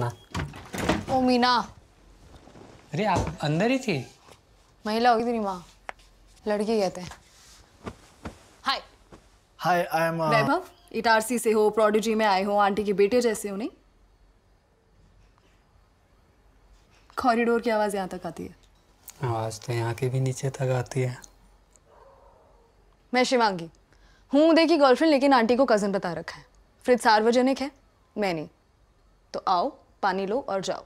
ना ओ मीना अरे आप अंदर ही थी महिला होगी तेरी माँ लड़की कहते हैं हाय हाय आई एम वैभव इटारसी से हो प्रोडिजी में आए हो आंटी के बेटे जैसे हो नहीं कॉरिडोर की आवाज़ यहाँ तक आती है आवाज़ तो यहाँ के भी नीचे तक आती है मैं शिवांगी हूँ उदय की गर्लफ्रेंड लेकिन आंटी को कज़न बता रखा है फ्रिज सार्वजनिक है मैं नहीं तो आओ पानी लो और जाओ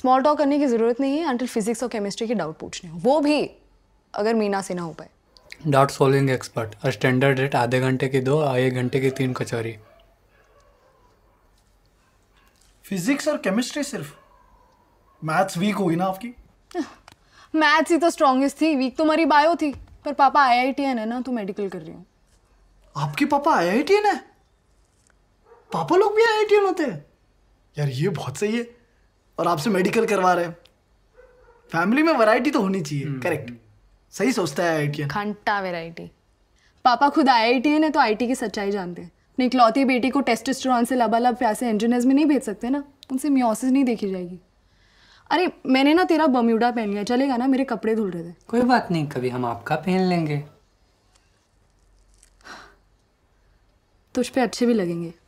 स्मॉल टॉक करने की ज़रूरत नहीं है अंटिल फिजिक्स और केमिस्ट्री के डाउट पूछने हो वो भी अगर मीना से ना हो पाए डाउट सॉल्विंग एक्सपर्ट और स्टैंडर्ड रेट आधे घंटे की दो आधे घंटे की तीन कचौरी फिजिक्स और केमिस्ट्री सिर्फ मैथ्स वीक होगी ना आपकी मैथ्स ही तो स्ट्रॉन्गेस्ट थी वीक तो मेरी बायो थी पर पापा आईआईटीएन है ना तो मेडिकल कर रही हूँ आपके पापा आईआईटीएन है पापा लोग भी आईआईटीएन होते हैं यार ये बहुत सही है और आपसे मेडिकल करवा रहे हैं फैमिली में वैरायटी तो होनी चाहिए करेक्ट हम्म, हम्म। सही सोचता है आईटी घंटा वैरायटी पापा खुद आईआईटी है ना तो आईटी की सच्चाई जानते हैं अपनी इकलौती बेटी को टेस्टोस्टेरोन से लबालब प्यासे इंजीनियर्स में नहीं भेज सकते ना उनसे मियोसिस नहीं देखी जाएगी अरे मैंने ना तेरा बम्यूडा पहन लिया चलेगा ना मेरे कपड़े धुल रहे थे कोई बात नहीं कभी हम आपका पहन लेंगे तुझ पे अच्छे भी लगेंगे